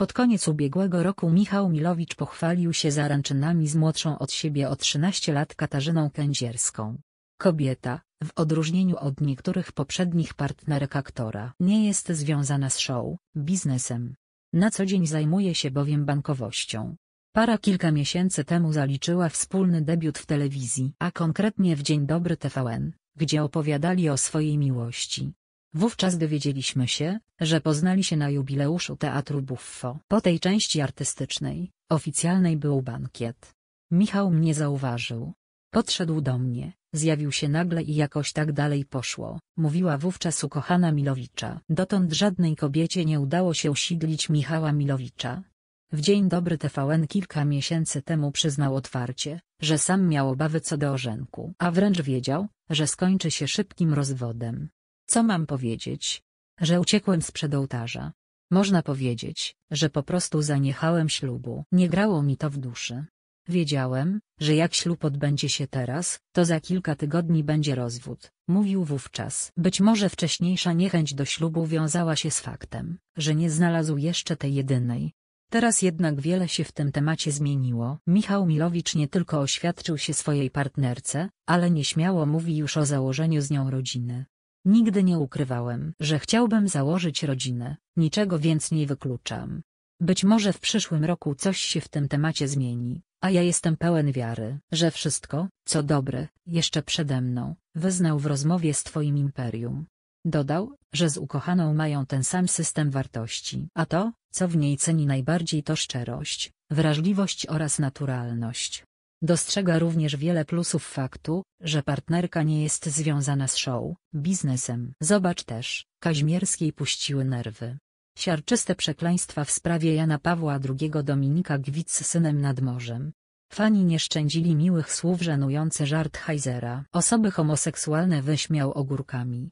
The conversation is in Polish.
Pod koniec ubiegłego roku Michał Milowicz pochwalił się zaręczynami z młodszą od siebie o 13 lat Katarzyną Kędzierską. Kobieta, w odróżnieniu od niektórych poprzednich partnerek aktora, nie jest związana z show, biznesem. Na co dzień zajmuje się bowiem bankowością. Para kilka miesięcy temu zaliczyła wspólny debiut w telewizji, a konkretnie w Dzień Dobry TVN, gdzie opowiadali o swojej miłości. Wówczas dowiedzieliśmy się, że poznali się na jubileuszu Teatru Buffo. Po tej części artystycznej, oficjalnej był bankiet. Michał mnie zauważył. Podszedł do mnie, zjawił się nagle i jakoś tak dalej poszło, mówiła wówczas ukochana Milowicza. Dotąd żadnej kobiecie nie udało się usidlić Michała Milowicza. W Dzień Dobry TVN kilka miesięcy temu przyznał otwarcie, że sam miał obawy co do orzenku, a wręcz wiedział, że skończy się szybkim rozwodem. Co mam powiedzieć? Że uciekłem sprzed ołtarza. Można powiedzieć, że po prostu zaniechałem ślubu. Nie grało mi to w duszy. Wiedziałem, że jak ślub odbędzie się teraz, to za kilka tygodni będzie rozwód, mówił wówczas. Być może wcześniejsza niechęć do ślubu wiązała się z faktem, że nie znalazł jeszcze tej jedynej. Teraz jednak wiele się w tym temacie zmieniło. Michał Milowicz nie tylko oświadczył się swojej partnerce, ale nieśmiało mówi już o założeniu z nią rodziny. Nigdy nie ukrywałem, że chciałbym założyć rodzinę, niczego więc nie wykluczam. Być może w przyszłym roku coś się w tym temacie zmieni, a ja jestem pełen wiary, że wszystko, co dobre, jeszcze przede mną, wyznał w rozmowie z Twoim imperium. Dodał, że z ukochaną mają ten sam system wartości, a to, co w niej ceni najbardziej to szczerość, wrażliwość oraz naturalność. Dostrzega również wiele plusów faktu, że partnerka nie jest związana z show, biznesem. Zobacz też, Kaźmierskiej puściły nerwy. Siarczyste przekleństwa w sprawie Jana Pawła II Dominika Gwic z synem nad morzem. Fani nie szczędzili miłych słów żenujący żart Heizera. Osoby homoseksualne wyśmiał ogórkami.